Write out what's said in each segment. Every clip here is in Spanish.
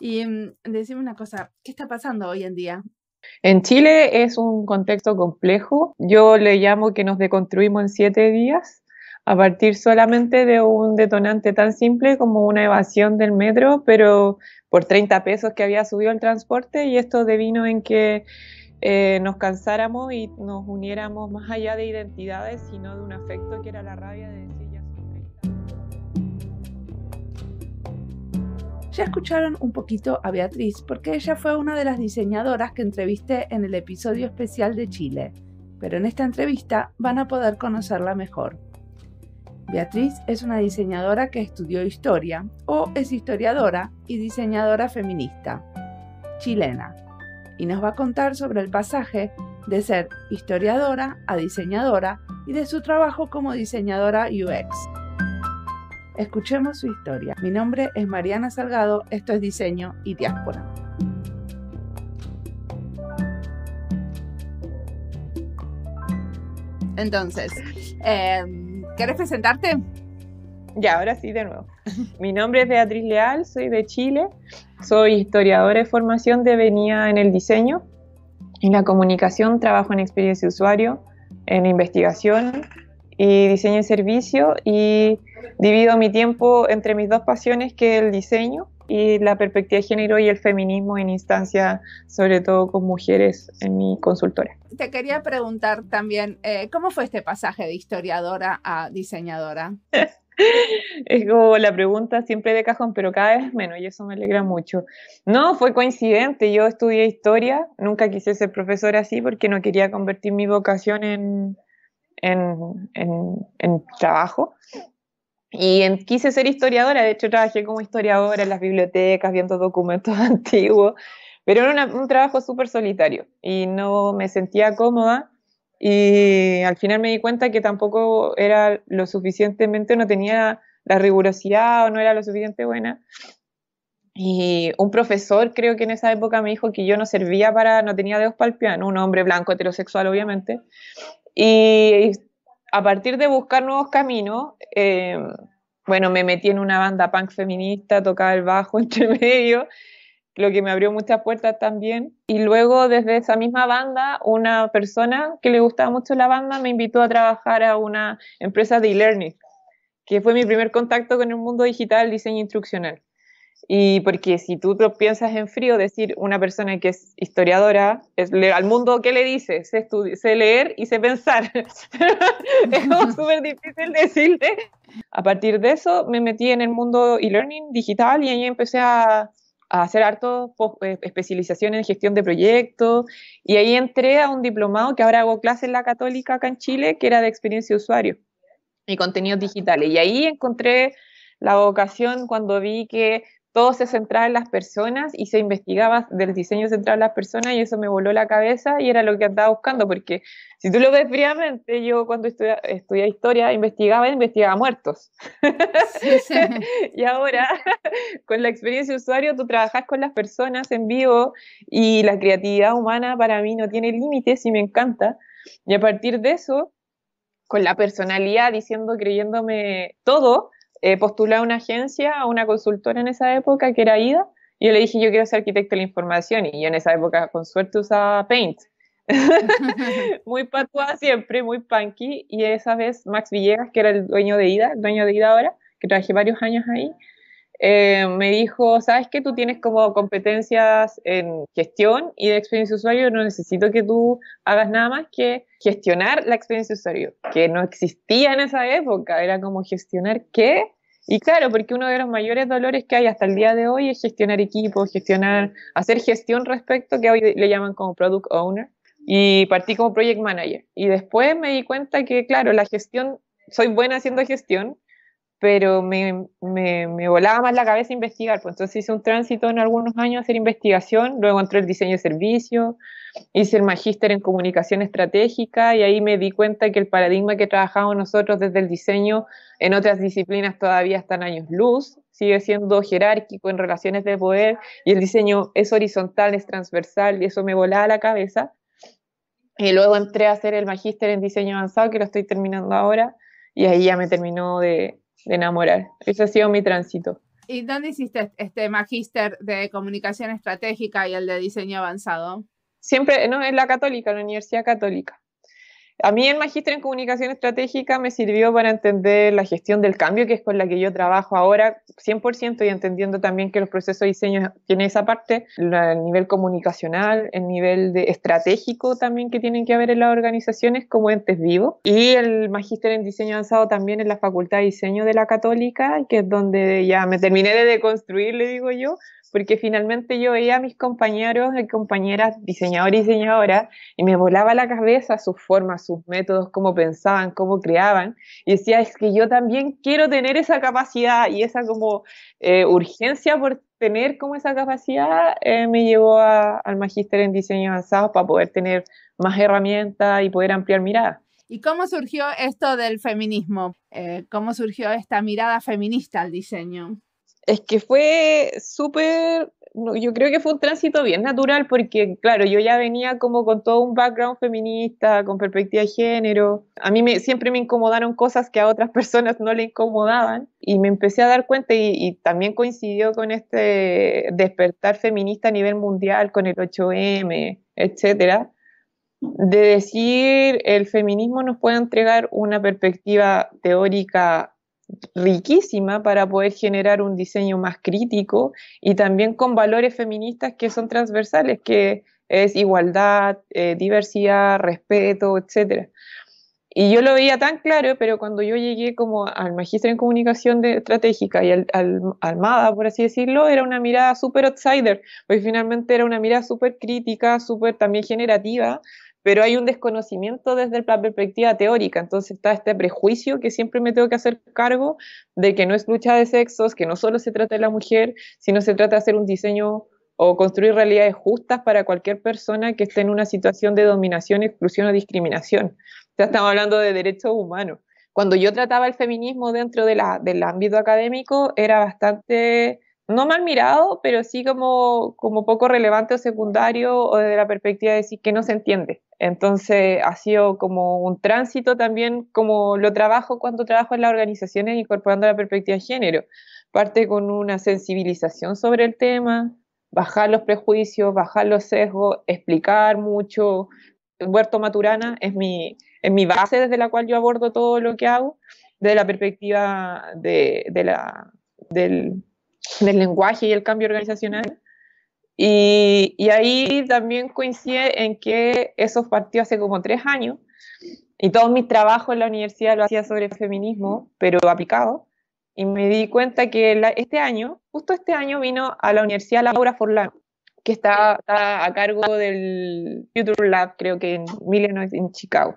Y mm, decime una cosa, ¿qué está pasando hoy en día? En Chile es un contexto complejo. Yo le llamo que nos deconstruimos en siete días a partir solamente de un detonante tan simple como una evasión del metro, pero por 30 pesos que había subido el transporte y esto devino en que eh, nos cansáramos y nos uniéramos más allá de identidades, sino de un afecto que era la rabia de decir Ya escucharon un poquito a Beatriz porque ella fue una de las diseñadoras que entrevisté en el episodio especial de Chile, pero en esta entrevista van a poder conocerla mejor. Beatriz es una diseñadora que estudió historia o es historiadora y diseñadora feminista, chilena, y nos va a contar sobre el pasaje de ser historiadora a diseñadora y de su trabajo como diseñadora UX. Escuchemos su historia. Mi nombre es Mariana Salgado, esto es Diseño y Diáspora. Entonces, em, ¿quieres presentarte? Ya, ahora sí, de nuevo. Mi nombre es Beatriz Leal, soy de Chile, soy historiadora de formación de venía en el diseño, en la comunicación, trabajo en experiencia de usuario, en investigación, y diseño en servicio y divido mi tiempo entre mis dos pasiones que es el diseño y la perspectiva de género y el feminismo en instancia, sobre todo con mujeres en mi consultora. Te quería preguntar también, eh, ¿cómo fue este pasaje de historiadora a diseñadora? es como la pregunta siempre de cajón, pero cada vez menos y eso me alegra mucho. No, fue coincidente, yo estudié historia, nunca quise ser profesora así porque no quería convertir mi vocación en, en, en, en trabajo. Y quise ser historiadora, de hecho trabajé como historiadora en las bibliotecas, viendo documentos antiguos, pero era un trabajo súper solitario y no me sentía cómoda y al final me di cuenta que tampoco era lo suficientemente, no tenía la rigurosidad o no era lo suficiente buena. Y un profesor creo que en esa época me dijo que yo no servía para, no tenía dedos para el piano, un hombre blanco heterosexual obviamente, y a partir de buscar nuevos caminos, eh, bueno, me metí en una banda punk feminista, tocaba el bajo entre medio, lo que me abrió muchas puertas también. Y luego desde esa misma banda, una persona que le gustaba mucho la banda me invitó a trabajar a una empresa de e-learning, que fue mi primer contacto con el mundo digital, diseño instruccional. Y porque si tú lo piensas en frío, decir una persona que es historiadora, al mundo, ¿qué le dices? Sé, leer y sé pensar. es súper difícil decirte. A partir de eso me metí en el mundo e-learning digital y ahí empecé a, a hacer harto eh, especialización en gestión de proyectos y ahí entré a un diplomado que ahora hago clases en la católica acá en Chile, que era de experiencia de usuario y contenidos digitales. Y ahí encontré la vocación cuando vi que todo se centraba en las personas y se investigaba del diseño centrado en las personas y eso me voló la cabeza y era lo que andaba buscando, porque si tú lo ves fríamente, yo cuando estudia, historia investigaba investigaba muertos. y ahora, con la experiencia de usuario, tú trabajas con las personas en vivo y la creatividad humana para mí no tiene límites y me encanta. Y a partir de eso, con la personalidad, diciendo, creyéndome todo, He eh, postulé a una agencia, a una consultora en esa época que era IDA, y yo le dije, yo quiero ser arquitecto de la información, y yo en esa época con suerte usaba Paint. muy patuada siempre, muy punky, y esa vez Max Villegas, que era el dueño de IDA, dueño de IDA ahora, que trabajé varios años ahí, eh, me dijo, sabes que tú tienes como competencias en gestión y de experiencia de usuario, no necesito que tú hagas nada más que gestionar la experiencia de usuario, que no existía en esa época, era como gestionar qué. Y claro, porque uno de los mayores dolores que hay hasta el día de hoy es gestionar equipos, gestionar, hacer gestión respecto, que hoy le llaman como product owner. Y partí como project manager. Y después me di cuenta que, claro, la gestión, soy buena haciendo gestión, pero me, me, me, volaba más la cabeza investigar, pues entonces hice un tránsito en algunos años hacer investigación, luego entré el diseño de servicio, hice el magíster en comunicación estratégica y ahí me di cuenta que el paradigma que trabajamos nosotros desde el diseño en otras disciplinas todavía están años luz, sigue siendo jerárquico en relaciones de poder y el diseño es horizontal, es transversal y eso me volaba la cabeza. Y luego entré a hacer el magíster en diseño avanzado, que lo estoy terminando ahora, y ahí ya me terminó de, de enamorar. Ese ha sido mi tránsito. ¿Y dónde hiciste este, este magíster de comunicación estratégica y el de diseño avanzado? Siempre, no, en la católica, en la Universidad Católica. A mí el magíster en comunicación estratégica me sirvió para entender la gestión del cambio, que es con la que yo trabajo ahora 100% y entendiendo también que los procesos de diseño tienen esa parte, el nivel comunicacional, el nivel de estratégico también que tienen que haber en las organizaciones como entes vivos. Y el magíster en diseño avanzado también en la Facultad de Diseño de la Católica, que es donde ya me terminé de deconstruir, le digo yo, porque finalmente yo veía a mis compañeros y compañeras diseñadores y diseñadoras y me volaba la cabeza sus formas, sus métodos, cómo pensaban, cómo creaban y decía, es que yo también quiero tener esa capacidad y esa como eh, urgencia por tener como esa capacidad eh, me llevó al magíster en diseño avanzado para poder tener más herramientas y poder ampliar mirada. ¿Y cómo surgió esto del feminismo? Eh, ¿Cómo surgió esta mirada feminista al diseño? Es que fue súper, yo creo que fue un tránsito bien natural porque, claro, yo ya venía como con todo un background feminista, con perspectiva de género. A mí me, siempre me incomodaron cosas que a otras personas no le incomodaban y me empecé a dar cuenta y, también coincidió con este despertar feminista a nivel mundial, con el 8M, etcétera de decir el feminismo nos puede entregar una perspectiva teórica riquísima para poder generar un diseño más crítico y también con valores feministas que son transversales, que es igualdad, eh, diversidad, respeto, etcétera. Y yo lo veía tan claro, pero cuando yo llegué como al magíster en comunicación estratégica y al, por así decirlo, era una mirada súper outsider, pues finalmente era una mirada súper crítica, súper también generativa, pero hay un desconocimiento desde la perspectiva teórica, entonces está este prejuicio que siempre me tengo que hacer cargo de que no es lucha de sexos, que no solo se trata de la mujer, sino se trata de hacer un diseño o construir realidades justas para cualquier persona que esté en una situación de dominación, exclusión o discriminación. Ya estamos hablando de derechos humanos. Cuando yo trataba el feminismo dentro de la, del ámbito académico, era bastante no mal mirado, pero sí como, como poco relevante o secundario o desde la perspectiva de decir que no se entiende. Entonces ha sido como un tránsito también, como lo trabajo cuando trabajo en las organizaciones incorporando la perspectiva de género. Parte con una sensibilización sobre el tema, bajar los prejuicios, bajar los sesgos, explicar mucho. Huerto Maturana es mi, mi base desde la cual yo abordo todo lo que hago, desde la perspectiva de la, del del lenguaje y el cambio organizacional. Y, y, ahí también coincide en que eso partió hace como tres años y todos mis trabajos en la universidad lo hacía sobre feminismo, pero aplicado. Y me di cuenta que este año, justo este año, vino a la universidad Laura Forlán, que está, a cargo del Future Lab, creo que en o en Chicago.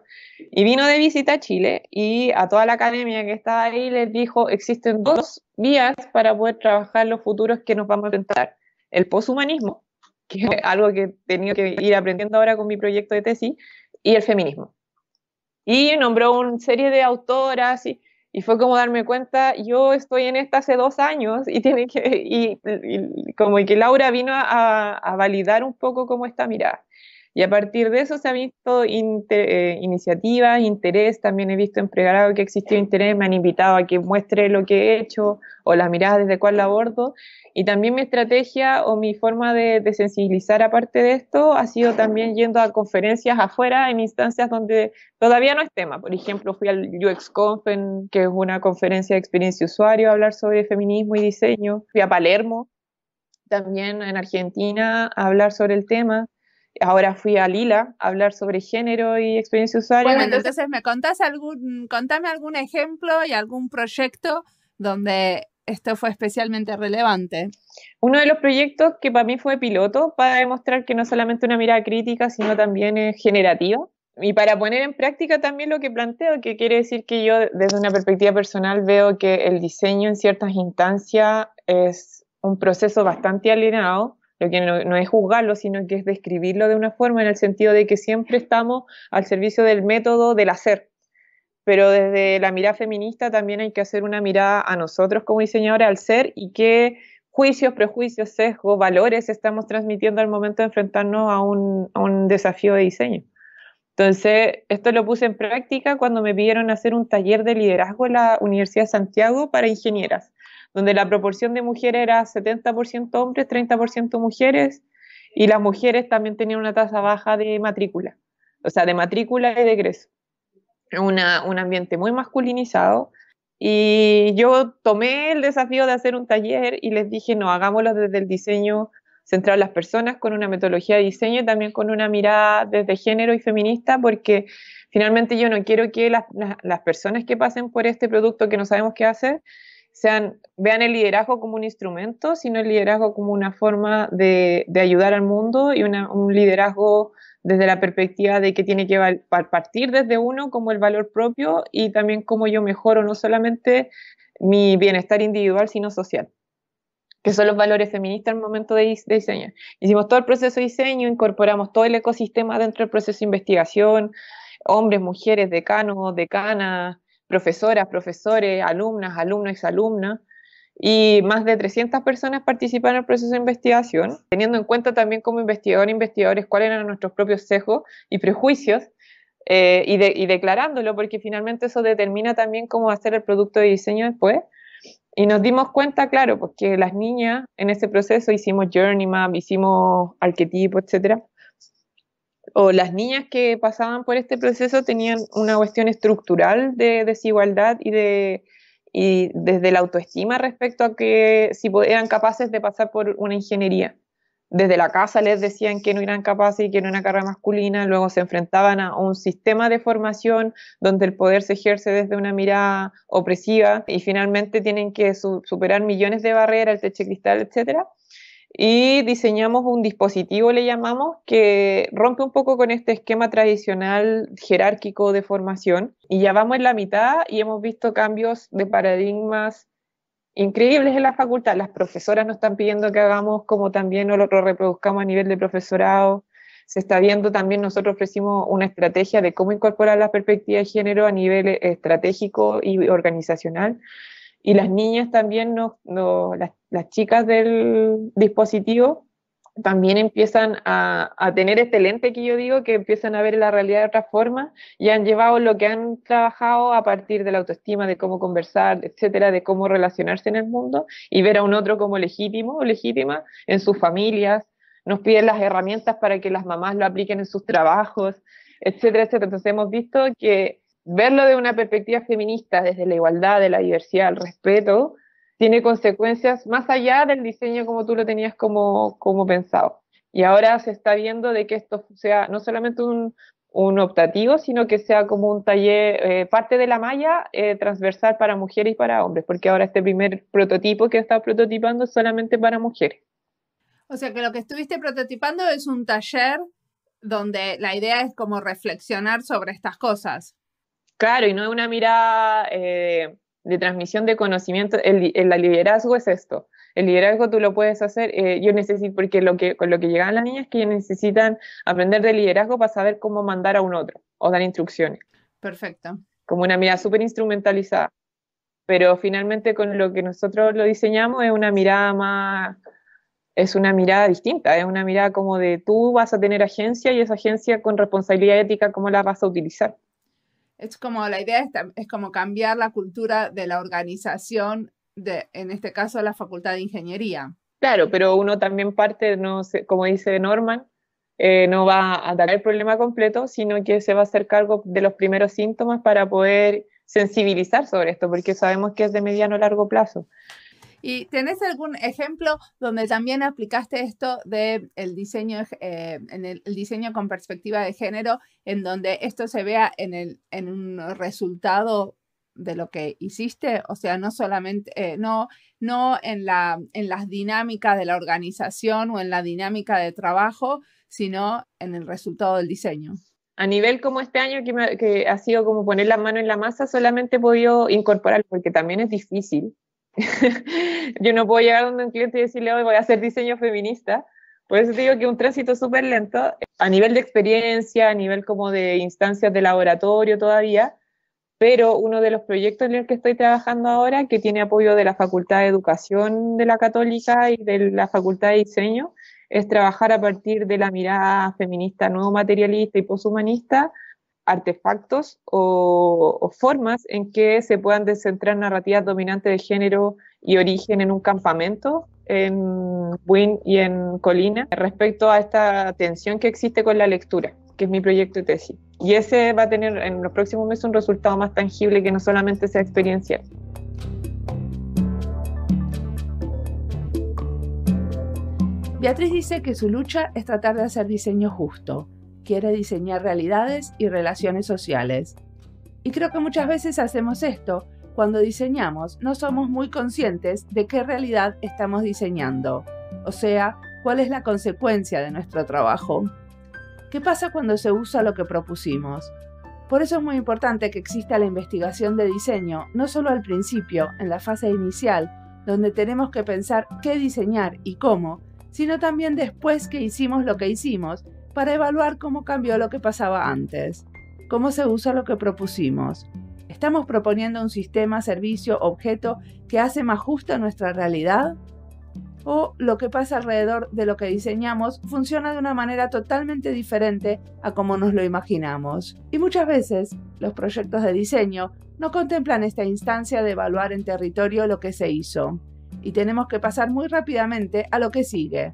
Y vino de visita a Chile y a toda la academia que estaba ahí les dijo, existen dos vías para poder trabajar los futuros que nos vamos a enfrentar. El poshumanismo, que es algo que he tenido que ir aprendiendo ahora con mi proyecto de tesis, y el feminismo. Y nombró una serie de autoras y y fue como darme cuenta, yo estoy en esta hace dos años y, tiene que, y, y que Laura vino a, a validar un poco como esta mirada. Y a partir de eso se ha visto eh, iniciativa interés, también he visto en pregrado que existió interés, me han invitado a que muestre lo que he hecho o las miradas desde cuál la abordo. Y también mi estrategia o mi forma de, de sensibilizar aparte de esto ha sido también yendo a conferencias afuera en instancias donde todavía no es tema. Por ejemplo, fui al UXConf, que es una conferencia de experiencia usuario, a hablar sobre feminismo y diseño. Fui a Palermo, también en Argentina, a hablar sobre el tema Ahora fui a Lila a hablar sobre género y experiencia usuaria. Bueno, entonces, me contás algún, contame algún ejemplo y algún proyecto donde esto fue especialmente relevante. Uno de los proyectos que para mí fue piloto para demostrar que no solamente una mirada crítica, sino también es generativa. Y para poner en práctica también lo que planteo, que quiere decir que yo desde una perspectiva personal veo que el diseño en ciertas instancias es un proceso bastante alineado lo que no, es juzgarlo, sino que es describirlo de una forma en el sentido de que siempre estamos al servicio del método del hacer. Pero desde la mirada feminista también hay que hacer una mirada a nosotros como diseñadores al ser y qué juicios, prejuicios, sesgos, valores estamos transmitiendo al momento de enfrentarnos a un, a un desafío de diseño. Entonces, esto lo puse en práctica cuando me pidieron hacer un taller de liderazgo en la Universidad de Santiago para ingenieras donde la proporción de mujeres era 70% hombres, 30% mujeres, y las mujeres también tenían una tasa baja de matrícula, o sea, de matrícula y de egreso. un ambiente muy masculinizado. Y yo tomé el desafío de hacer un taller y les dije, no, hagámoslo desde el diseño centrado en las personas, con una metodología de diseño y también con una mirada desde género y feminista, porque finalmente yo no quiero que las personas que pasen por este producto que no sabemos qué hacer, sean, vean el liderazgo como un instrumento, sino el liderazgo como una forma de, ayudar al mundo y un liderazgo desde la perspectiva de que tiene que partir desde uno como el valor propio y también cómo yo mejoro no solamente mi bienestar individual, sino social que son los valores feministas al momento de, diseño. Hicimos todo el proceso de diseño, incorporamos todo el ecosistema dentro del proceso de investigación, hombres, mujeres, decanos, decanas, profesoras, profesores, alumnas, alumnos, exalumnas, y más de 300 personas participaron en el proceso de investigación, teniendo en cuenta también como investigador e investigadores cuáles eran nuestros propios sesgos y prejuicios, eh, y, declarándolo, porque finalmente eso determina también cómo va a ser el producto de diseño después. Y nos dimos cuenta, claro, porque las niñas en ese proceso hicimos journey map, hicimos arquetipo, etcétera, o las niñas que pasaban por este proceso tenían una cuestión estructural de desigualdad y de y desde la autoestima respecto a que si eran capaces de pasar por una ingeniería. Desde la casa les decían que no eran capaces y que era una carrera masculina, luego se enfrentaban a un sistema de formación donde el poder se ejerce desde una mirada opresiva y finalmente tienen que superar millones de barreras, el techo cristal, etcétera y diseñamos un dispositivo, le llamamos, que rompe un poco con este esquema tradicional jerárquico de formación. Y ya vamos en la mitad y hemos visto cambios de paradigmas increíbles en la facultad. Las profesoras nos están pidiendo que hagamos como también nosotros reproduzcamos a nivel de profesorado. Se está viendo también, nosotros ofrecimos una estrategia de cómo incorporar la perspectiva de género a nivel eh, estratégico y organizacional y las niñas también, no, las, chicas del dispositivo también empiezan a, a, tener este lente que yo digo, que empiezan a ver la realidad de otra forma y han llevado lo que han trabajado a partir de la autoestima, de cómo conversar, etcétera, de cómo relacionarse en el mundo y ver a un otro como legítimo o legítima en sus familias. Nos piden las herramientas para que las mamás lo apliquen en sus trabajos, etcétera, etcétera. Entonces hemos visto que verlo de una perspectiva feminista, desde la igualdad, de la diversidad, el respeto, tiene consecuencias más allá del diseño como tú lo tenías como, como pensado. Y ahora se está viendo de que esto sea no solamente un, optativo, sino que sea como un taller, eh, parte de la malla eh, transversal para mujeres y para hombres, porque ahora este primer prototipo que está prototipando es solamente para mujeres. O sea que lo que estuviste prototipando es un taller donde la idea es como reflexionar sobre estas cosas. Claro, y no es una mirada eh, de transmisión de conocimiento. El, liderazgo es esto. El liderazgo tú lo puedes hacer. Eh, yo necesito, porque lo que, con lo que llegan las niñas es que necesitan aprender de liderazgo para saber cómo mandar a un otro o dar instrucciones. Perfecto. Como una mirada súper instrumentalizada. Pero finalmente con lo que nosotros lo diseñamos es una mirada más, es una mirada distinta, es una mirada como de tú vas a tener agencia y esa agencia con responsabilidad ética, ¿cómo la vas a utilizar? Es como la idea es, como cambiar la cultura de la organización, de, en este caso la Facultad de Ingeniería. Claro, pero uno también parte, no como dice Norman, eh, no va a dar el problema completo, sino que se va a hacer cargo de los primeros síntomas para poder sensibilizar sobre esto, porque sabemos que es de mediano a largo plazo. ¿Y tenés algún ejemplo donde también aplicaste esto del diseño, eh, el, diseño con perspectiva de género, en donde esto se vea en, el, un resultado de lo que hiciste? O sea, no solamente, eh, no, no en, en las dinámicas de la organización o en la dinámica de trabajo, sino en el resultado del diseño a nivel como este año que, que, ha sido como poner la mano en la masa, solamente he podido incorporar, porque también es difícil, yo no puedo llegar donde un cliente y decirle hoy voy a hacer diseño feminista. Por eso digo que un tránsito súper lento, a nivel de experiencia, a nivel como de instancias de laboratorio todavía, pero uno de los proyectos en los que estoy trabajando ahora, que tiene apoyo de la Facultad de Educación de la Católica y de la Facultad de Diseño, es trabajar a partir de la mirada feminista nuevo materialista y poshumanista artefactos o, formas en que se puedan descentrar narrativas dominantes de género y origen en un campamento, en Wynn y en Colina, respecto a esta tensión que existe con la lectura, que es mi proyecto de tesis. Y ese va a tener en los próximos meses un resultado más tangible que no solamente sea experiencial. Beatriz dice que su lucha es tratar de hacer diseño justo, quiere diseñar realidades y relaciones sociales. Y creo que muchas veces hacemos esto. Cuando diseñamos, no somos muy conscientes de qué realidad estamos diseñando, o sea, cuál es la consecuencia de nuestro trabajo. ¿Qué pasa cuando se usa lo que propusimos? Por eso es muy importante que exista la investigación de diseño, no solo al principio, en la fase inicial, donde tenemos que pensar qué diseñar y cómo, sino también después que hicimos lo que hicimos para evaluar cómo cambió lo que pasaba antes, cómo se usa lo que propusimos. ¿Estamos proponiendo un sistema, servicio, objeto que hace más justa nuestra realidad? ¿O lo que pasa alrededor de lo que diseñamos funciona de una manera totalmente diferente a como nos lo imaginamos? Y muchas veces los proyectos de diseño no contemplan esta instancia de evaluar en territorio lo que se hizo. Y tenemos que pasar muy rápidamente a lo que sigue,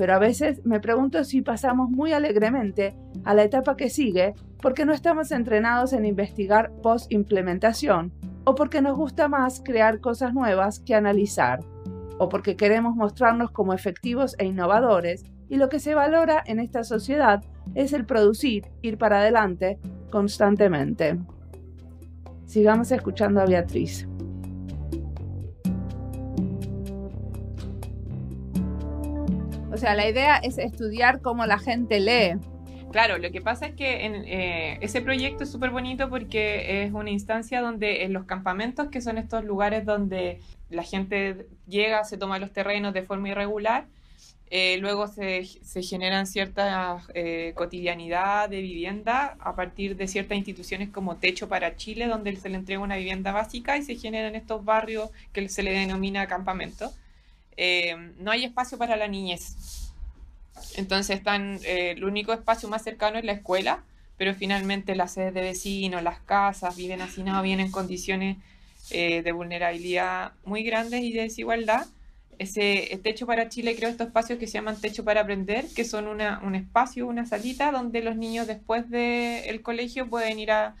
pero a veces me pregunto si pasamos muy alegremente a la etapa que sigue porque no estamos entrenados en investigar post-implementación o porque nos gusta más crear cosas nuevas que analizar o porque queremos mostrarnos como efectivos e innovadores y lo que se valora en esta sociedad es el producir, ir para adelante constantemente. Sigamos escuchando a Beatriz. O sea, la idea es estudiar cómo la gente lee. Claro, lo que pasa es que en, eh, ese proyecto es súper bonito porque es una instancia donde en los campamentos, que son estos lugares donde la gente llega, se toma los terrenos de forma irregular, eh, luego se, generan ciertas eh, cotidianidad de vivienda a partir de ciertas instituciones como Techo para Chile, donde se le entrega una vivienda básica y se generan estos barrios que se le denomina campamentos. Eh, no hay espacio para la niñez. Entonces están, eh, el único espacio más cercano es la escuela, pero finalmente las sedes de vecinos, las casas, viven así, no, vienen en condiciones eh, de vulnerabilidad muy grandes y de desigualdad. Ese este Techo para Chile creo estos espacios que se llaman Techo para Aprender, que son una, un espacio, una salita donde los niños después del colegio pueden ir a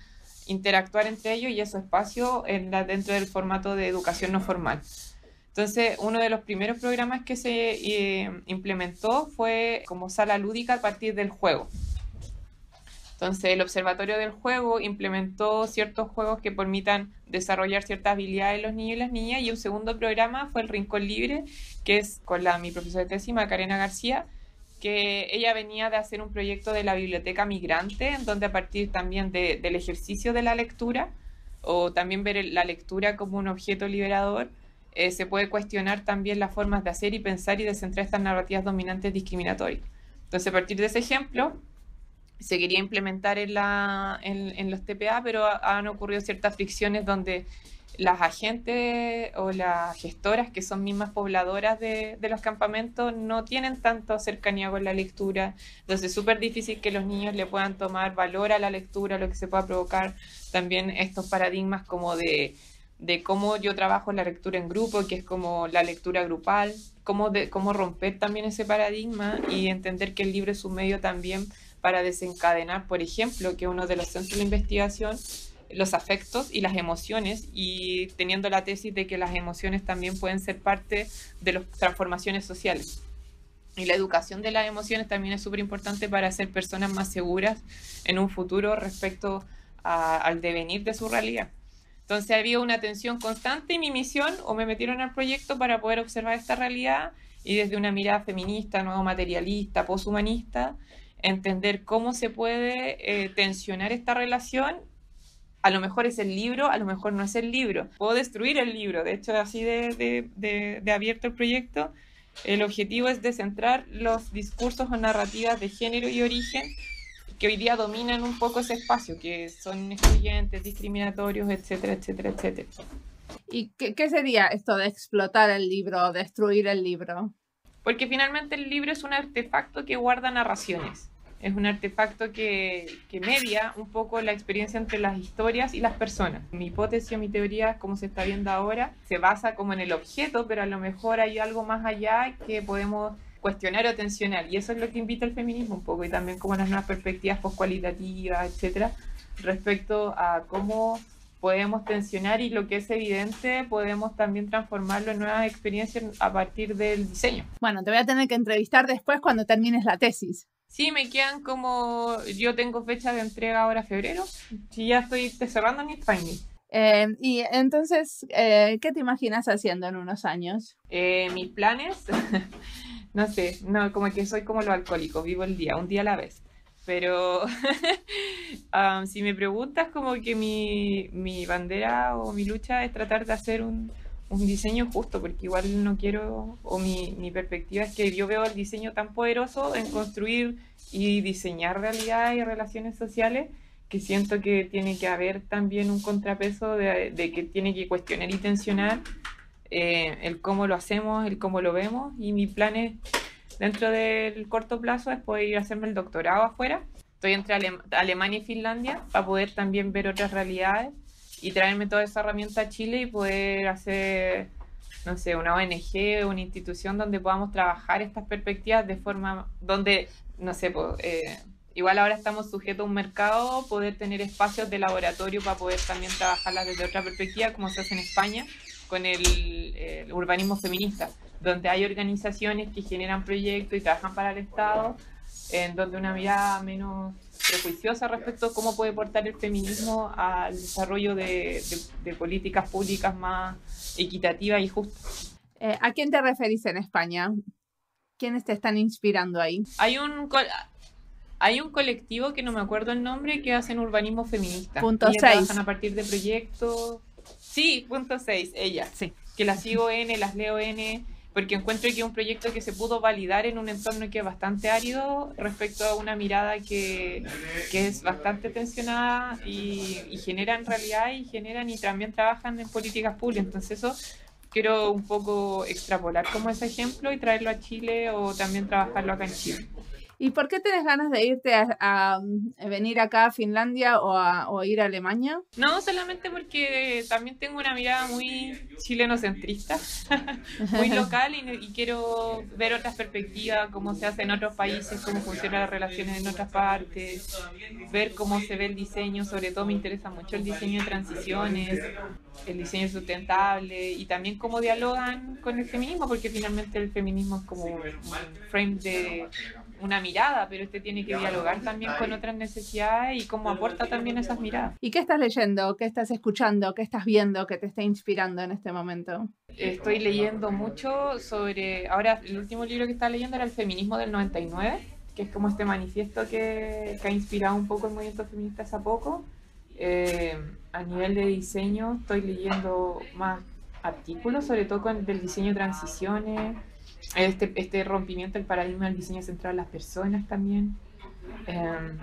interactuar entre ellos y esos espacios dentro del formato de educación no formal. Entonces, uno de los primeros programas que se eh, implementó fue como sala lúdica a partir del juego. Entonces, el Observatorio del Juego implementó ciertos juegos que permitan desarrollar ciertas habilidades en los niños y las niñas. Y un segundo programa fue el Rincón Libre, que es con la, mi profesora de tesis, Macarena García, que ella venía de hacer un proyecto de la Biblioteca Migrante, en donde a partir también del ejercicio de la lectura, o también ver la lectura como un objeto liberador, eh, se puede cuestionar también las formas de hacer y pensar y de centrar estas narrativas dominantes discriminatorias. Entonces, a partir de ese ejemplo, se quería implementar en, la, en, los TPA, pero han ocurrido ciertas fricciones donde las agentes o las gestoras que son mismas pobladoras de, los campamentos no tienen tanta cercanía con la lectura, entonces es súper difícil que los niños le puedan tomar valor a la lectura, lo que se pueda provocar también estos paradigmas como de de cómo yo trabajo la lectura en grupo, que es como la lectura grupal, cómo, de, cómo romper también ese paradigma y entender que el libro es un medio también para desencadenar, por ejemplo, que uno de los centros de investigación, los afectos y las emociones, y teniendo la tesis de que las emociones también pueden ser parte de las transformaciones sociales. Y la educación de las emociones también es súper importante para hacer personas más seguras en un futuro respecto al devenir de su realidad. Entonces había una tensión constante y mi misión o me metieron al proyecto para poder observar esta realidad y desde una mirada feminista, no materialista, poshumanista, entender cómo se puede eh, tensionar esta relación. A lo mejor es el libro, a lo mejor no es el libro. Puedo destruir el libro, de hecho así de, de abierto el proyecto. El objetivo es descentrar los discursos o narrativas de género y origen que hoy día dominan un poco ese espacio, que son excluyentes, discriminatorios, etcétera, etcétera, etcétera. ¿Y qué, sería esto de explotar el libro, destruir el libro? Porque finalmente el libro es un artefacto que guarda narraciones, es un artefacto que, que media un poco la experiencia entre las historias y las personas. Mi hipótesis o mi teoría, como se está viendo ahora, se basa como en el objeto, pero a lo mejor hay algo más allá que podemos cuestionario atencional. Y eso es lo que invita el feminismo un poco y también como las nuevas perspectivas poscualitativas, etcétera, respecto a cómo podemos tensionar y lo que es evidente podemos también transformarlo en nuevas experiencias a partir del diseño. Bueno, te voy a tener que entrevistar después cuando termines la tesis. Sí, me quedan como, yo tengo fecha de entrega ahora febrero, y ya estoy cerrando mi training eh, y entonces, eh, ¿qué te imaginas haciendo en unos años? Eh, mis planes. no sé, no, como que soy como lo alcohólico, vivo el día, un día a la vez. Pero um, si me preguntas, como que mi, mi, bandera o mi lucha es tratar de hacer un, diseño justo, porque igual no quiero, o mi, mi, perspectiva es que yo veo el diseño tan poderoso en construir y diseñar realidad y relaciones sociales, que siento que tiene que haber también un contrapeso de, de que tiene que cuestionar y tensionar eh, el cómo lo hacemos, el cómo lo vemos y mi plan es, dentro del corto plazo, es poder ir a hacerme el doctorado afuera. Estoy entre Alemania y Finlandia para poder también ver otras realidades y traerme toda esa herramienta a Chile y poder hacer, no sé, una ONG, una institución donde podamos trabajar estas perspectivas de forma, donde, no sé, eh, igual ahora estamos sujetos a un mercado, poder tener espacios de laboratorio para poder también trabajarlas desde otra perspectiva, como se hace en España, con eh, el, urbanismo feminista, donde hay organizaciones que generan proyectos y trabajan para el Estado, en donde una mirada menos prejuiciosa respecto a cómo puede portar el feminismo al desarrollo de, políticas públicas más equitativas y justas. Eh, ¿A quién te referís en España? ¿Quiénes te están inspirando ahí? Hay un, hay un colectivo que no me acuerdo el nombre que hacen urbanismo feminista. Punto y 6. trabajan a partir de proyectos Sí, punto 6, ella. Sí. Que las sigo N, las leo N, porque encuentro que es un proyecto que se pudo validar en un entorno que es bastante árido respecto a una mirada que, que es bastante tensionada y, y generan realidad y generan y también trabajan en políticas públicas. Entonces eso quiero un poco extrapolar como ese ejemplo y traerlo a Chile o también trabajarlo acá en Chile. ¿Y por qué tenés ganas de irte a, mm, eh, venir acá a Finlandia o, a, ir a Alemania? No, solamente porque también tengo una mirada muy chilenocentrista, muy local y, y, quiero ver otras perspectivas, cómo se hace en otros países, cómo funcionan las relaciones en otras partes, ver cómo se ve el diseño, sobre todo me interesa mucho el diseño de transiciones, el diseño sustentable y también cómo dialogan con el feminismo, porque finalmente el feminismo es como un frame de una mirada, pero este tiene que dialogar también con otras necesidades y cómo aporta también esas miradas. ¿Y qué estás leyendo? ¿Qué estás escuchando? ¿Qué estás viendo que te está inspirando en este momento? Estoy leyendo mucho sobre, ahora el último libro que estaba leyendo era El feminismo del 99, que es como este manifiesto que, ha inspirado un poco el movimiento feminista hace poco. Eh, a nivel de diseño estoy leyendo más artículos, sobre todo con, del diseño de transiciones este, este rompimiento del paradigma del diseño centrado en las personas también, em,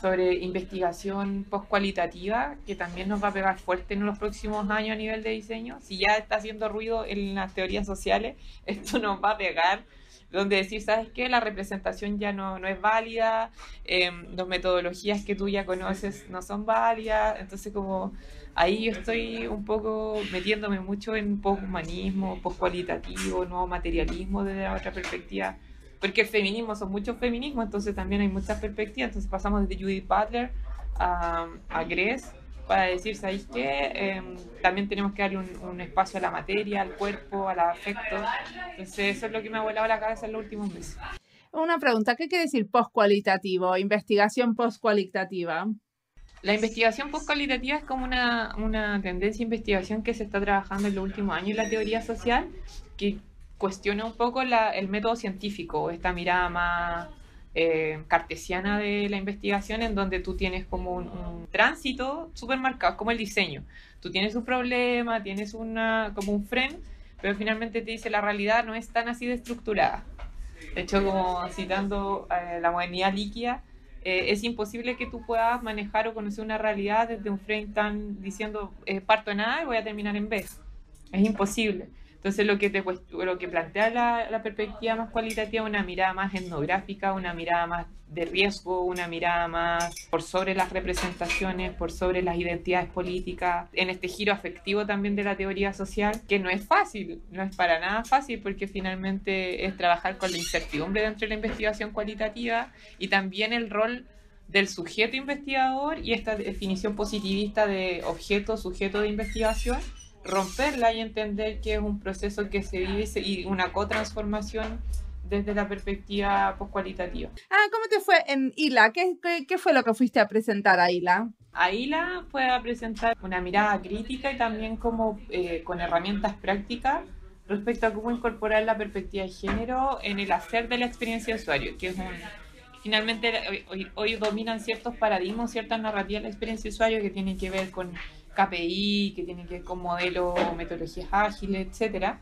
sobre investigación post-cualitativa que también nos va a pegar fuerte en los próximos años a nivel de diseño. Si ya está haciendo ruido en las teorías sociales, esto nos va a pegar donde decir, ¿sabes qué? La representación ya no, no es válida, eh, em, las metodologías que tú ya conoces no son válidas, entonces como ahí yo estoy un poco metiéndome mucho en poshumanismo, poscualitativo, nuevo materialismo desde la otra perspectiva, porque el feminismo son muchos feminismos, entonces también hay muchas perspectivas, entonces pasamos desde Judith Butler a, Agres Grace para decir, ¿sabéis qué? Em, también tenemos que darle un, un, espacio a la materia, al cuerpo, al afecto. Entonces eso es lo que me ha volado la cabeza en los últimos meses. Una pregunta, ¿qué quiere decir poscualitativo, investigación poscualitativa? La investigación post-cualitativa es como una, tendencia de investigación que se está trabajando en los últimos años en la teoría social, que cuestiona un poco el método científico, esta mirada más eh, cartesiana de la investigación, en donde tú tienes como un, tránsito súper marcado, como el diseño. Tú tienes un problema, tienes como un frame, pero finalmente te dice la realidad no es tan así de estructurada. De hecho, como citando eh, la modernidad líquida, eh, es imposible que tú puedas manejar o conocer una realidad desde un frame tan diciendo eh, parto en A y voy a terminar en B. Es imposible. Entonces lo que, te, lo que plantea la, la perspectiva más cualitativa es una mirada más etnográfica, una mirada más de riesgo, una mirada más por sobre las representaciones, por sobre las identidades políticas, en este giro afectivo también de la teoría social, que no es fácil, no es para nada fácil porque finalmente es trabajar con la incertidumbre dentro de la investigación cualitativa y también el rol del sujeto investigador y esta definición positivista de objeto, sujeto de investigación romperla y entender que es un proceso que se vive y una co-transformación desde la perspectiva poscualitativa. Ah, ¿cómo te fue en ILA? ¿Qué, fue lo que fuiste a presentar a ILA? A ILA fue a presentar una mirada crítica y también como eh, con herramientas prácticas respecto a cómo incorporar la perspectiva de género en el hacer de la experiencia de usuario, que es Finalmente, hoy, hoy dominan ciertos paradigmas, ciertas narrativas de la experiencia de usuario que tienen que ver con KPI, que tiene que ver con modelos, metodologías ágiles, etcétera.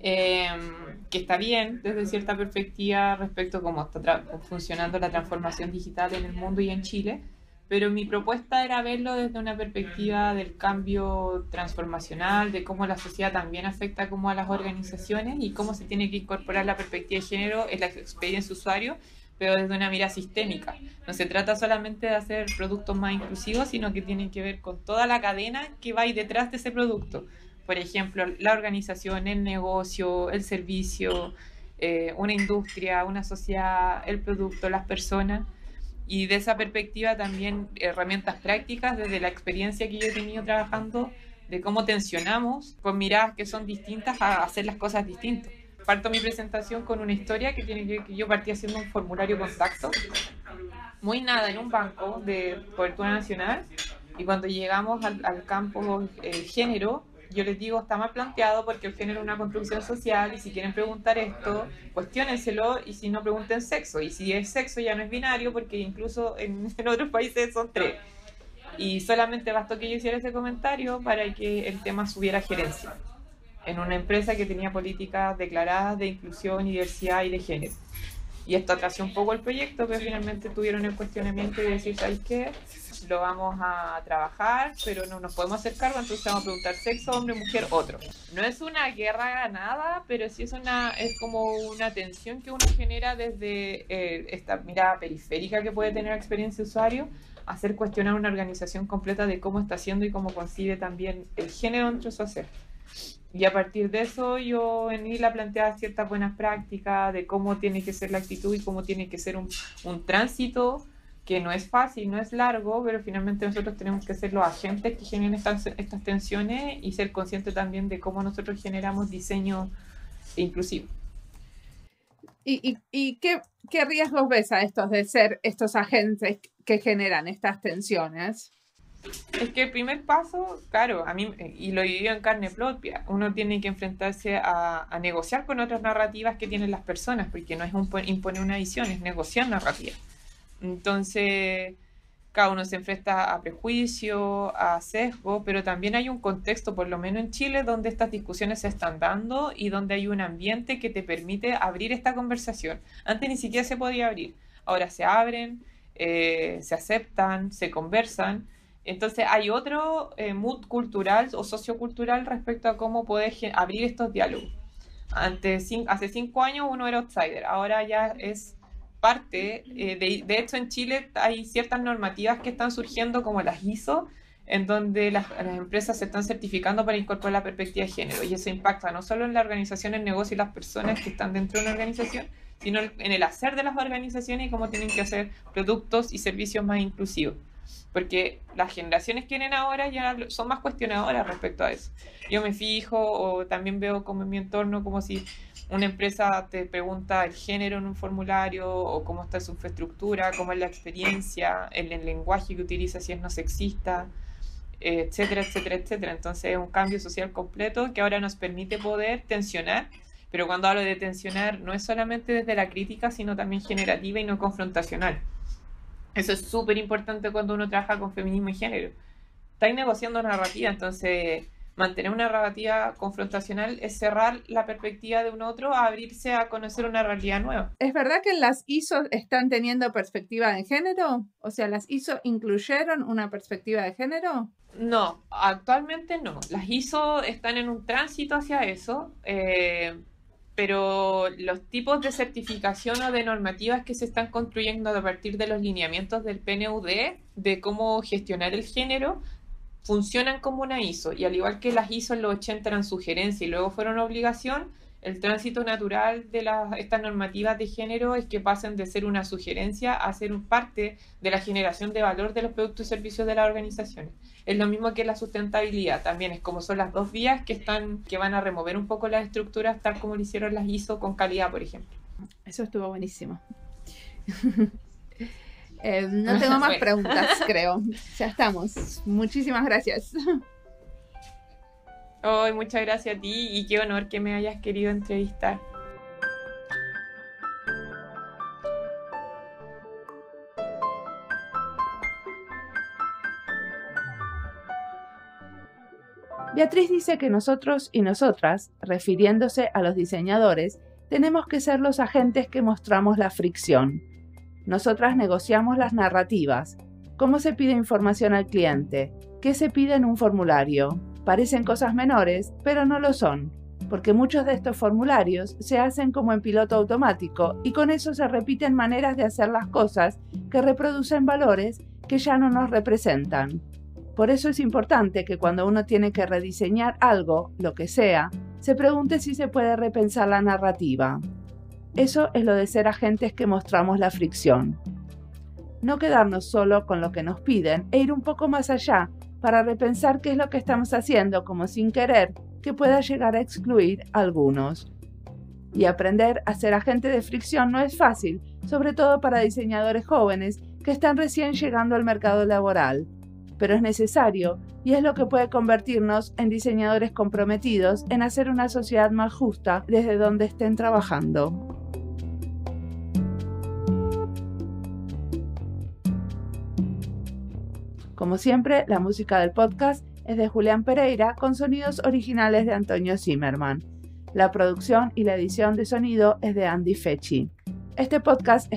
Em, que está bien desde cierta perspectiva respecto a cómo está funcionando la transformación digital en el mundo y en Chile, pero mi propuesta era verlo desde una perspectiva del cambio transformacional, de cómo la sociedad también afecta como a las organizaciones y cómo se tiene que incorporar la perspectiva de género en la experiencia usuario pero desde una mirada sistémica. No se trata solamente de hacer productos más inclusivos, sino que tienen que ver con toda la cadena que va ahí detrás de ese producto. Por ejemplo, la organización, el negocio, el servicio, eh, una industria, una sociedad, el producto, las personas. Y de esa perspectiva también herramientas prácticas desde la experiencia que yo he tenido trabajando de cómo tensionamos con miradas que son distintas a hacer las cosas distintas parto mi presentación con una historia que tiene que, que yo partí haciendo un formulario contacto, muy nada, en un banco de cobertura nacional. Y cuando llegamos al, campo eh, género, yo les digo, está mal planteado porque el género es una construcción social y si quieren preguntar esto, cuestiónenselo y si no, pregunten sexo. Y si es sexo ya no es binario porque incluso en, en otros países son tres. Y solamente bastó que yo hiciera ese comentario para que el tema subiera a gerencia en una empresa que tenía políticas declaradas de inclusión, diversidad y de género. Y esto atrasó un poco el proyecto, que finalmente tuvieron el cuestionamiento de decir, ¿sabes qué? Lo vamos a trabajar, pero no nos podemos acercar, entonces vamos a preguntar sexo, hombre, mujer, otro. No es una guerra ganada, pero sí es, una, es como una tensión que uno genera desde eh, esta mirada periférica que puede tener la experiencia de usuario, hacer cuestionar una organización completa de cómo está haciendo y cómo concibe también el género entre de su hacer. Y a partir de eso yo en la planteaba ciertas buenas prácticas de cómo tiene que ser la actitud y cómo tiene que ser un, tránsito que no es fácil, no es largo, pero finalmente nosotros tenemos que ser los agentes que generen estas, tensiones y ser conscientes también de cómo nosotros generamos diseño inclusivo. ¿Y, y, y qué, qué riesgos ves a estos de ser estos agentes que generan estas tensiones? Es que el primer paso, claro, a mí, y lo vivió en carne propia, uno tiene que enfrentarse a, negociar con otras narrativas que tienen las personas, porque no es imponer una visión, es negociar narrativas. Entonces, cada uno se enfrenta a prejuicio, a sesgo, pero también hay un contexto, por lo menos en Chile, donde estas discusiones se están dando y donde hay un ambiente que te permite abrir esta conversación. Antes ni siquiera se podía abrir, ahora se abren, eh, se aceptan, se conversan entonces hay otro eh, mood cultural o sociocultural respecto a cómo poder abrir estos diálogos. Antes, hace cinco años uno era outsider, ahora ya es parte. Eh, de, hecho, en Chile hay ciertas normativas que están surgiendo, como las ISO, en donde las, las, empresas se están certificando para incorporar la perspectiva de género. Y eso impacta no solo en la organización, el negocio y las personas que están dentro de una organización, sino en el hacer de las organizaciones y cómo tienen que hacer productos y servicios más inclusivos. Porque las generaciones que vienen ahora ya son más cuestionadoras respecto a eso. Yo me fijo o también veo como en mi entorno, como si una empresa te pregunta el género en un formulario o cómo está su infraestructura, cómo es la experiencia, el, el lenguaje que utiliza, si es no sexista, etcétera, etcétera, etcétera. Entonces es un cambio social completo que ahora nos permite poder tensionar, pero cuando hablo de tensionar no es solamente desde la crítica, sino también generativa y no confrontacional. Eso es súper importante cuando uno trabaja con feminismo y género. Está negociando narrativa, entonces mantener una narrativa confrontacional es cerrar la perspectiva de un otro abrirse a conocer una realidad nueva. ¿Es verdad que las ISO están teniendo perspectiva de género? O sea, ¿las ISO incluyeron una perspectiva de género? No, actualmente no. Las ISO están en un tránsito hacia eso. Eh, pero los tipos de certificación o de normativas que se están construyendo a partir de los lineamientos del PNUD de cómo gestionar el género funcionan como una ISO y al igual que las ISO en los 80 eran sugerencia y luego fueron obligación, el tránsito natural de estas normativas de género es que pasen de ser una sugerencia a ser parte de la generación de valor de los productos y servicios de las organizaciones. Es lo mismo que la sustentabilidad, también es como son las dos vías que, están, que van a remover un poco las estructuras, tal como lo hicieron las ISO con calidad, por ejemplo. Eso estuvo buenísimo. Eh, no tengo más preguntas, creo. Ya estamos. Muchísimas gracias muchas gracias a ti y qué honor que me hayas querido entrevistar. Beatriz dice que nosotros y nosotras, refiriéndose a los diseñadores, tenemos que ser los agentes que mostramos la fricción. Nosotras negociamos las narrativas, cómo se pide información al cliente, qué se pide en un formulario, Parecen cosas menores, pero no lo son, porque muchos de estos formularios se hacen como en piloto automático y con eso se repiten maneras de hacer las cosas que reproducen valores que ya no nos representan. Por eso es importante que cuando uno tiene que rediseñar algo, lo que sea, se pregunte si se puede repensar la narrativa. Eso es lo de ser agentes que mostramos la fricción. No quedarnos solo con lo que nos piden e ir un poco más allá para repensar qué es lo que estamos haciendo como sin querer que pueda llegar a excluir a algunos. Y aprender a ser agente de fricción no es fácil, sobre todo para diseñadores jóvenes que están recién llegando al mercado laboral. Pero es necesario y es lo que puede convertirnos en diseñadores comprometidos en hacer una sociedad más justa desde donde estén trabajando. Como siempre, la música del podcast es de Julián Pereira con sonidos originales de Antonio Zimmerman. La producción y la edición de sonido es de Andy Fechi. Este podcast es